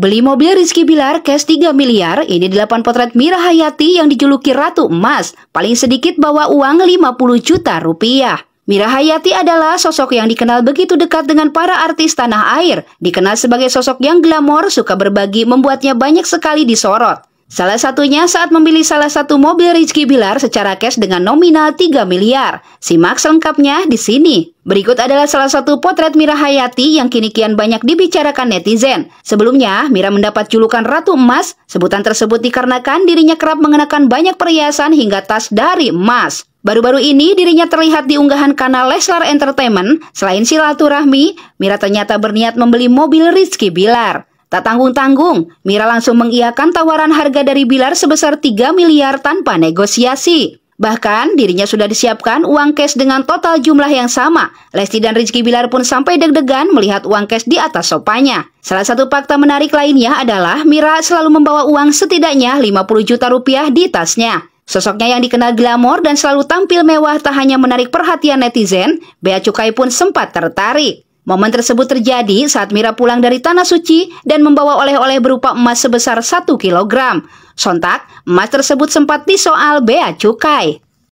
Beli mobil Rizky Bilar cash 3 miliar, ini 8 potret Mira Hayati yang dijuluki Ratu Emas, paling sedikit bawa uang 50 juta rupiah. Mira Hayati adalah sosok yang dikenal begitu dekat dengan para artis tanah air, dikenal sebagai sosok yang glamor, suka berbagi, membuatnya banyak sekali disorot. Salah satunya saat memilih salah satu mobil Rizky Bilar secara cash dengan nominal 3 miliar. Simak selengkapnya di sini. Berikut adalah salah satu potret Mira Hayati yang kini kian banyak dibicarakan netizen. Sebelumnya, Mira mendapat julukan Ratu Emas. Sebutan tersebut dikarenakan dirinya kerap mengenakan banyak perhiasan hingga tas dari emas. Baru-baru ini dirinya terlihat di unggahan kanal Leslar Entertainment. Selain silaturahmi, Mira ternyata berniat membeli mobil Rizky Bilar. Tak tanggung-tanggung, Mira langsung mengiakan tawaran harga dari Bilar sebesar 3 miliar tanpa negosiasi. Bahkan dirinya sudah disiapkan uang cash dengan total jumlah yang sama. Lesti dan Rizky Bilar pun sampai deg-degan melihat uang cash di atas sopanya. Salah satu fakta menarik lainnya adalah Mira selalu membawa uang setidaknya 50 juta rupiah di tasnya. Sosoknya yang dikenal glamor dan selalu tampil mewah tak hanya menarik perhatian netizen, Bea Cukai pun sempat tertarik. Momen tersebut terjadi saat Mira pulang dari Tanah Suci dan membawa oleh-oleh berupa emas sebesar 1 kilogram. Sontak, emas tersebut sempat disoal bea cukai.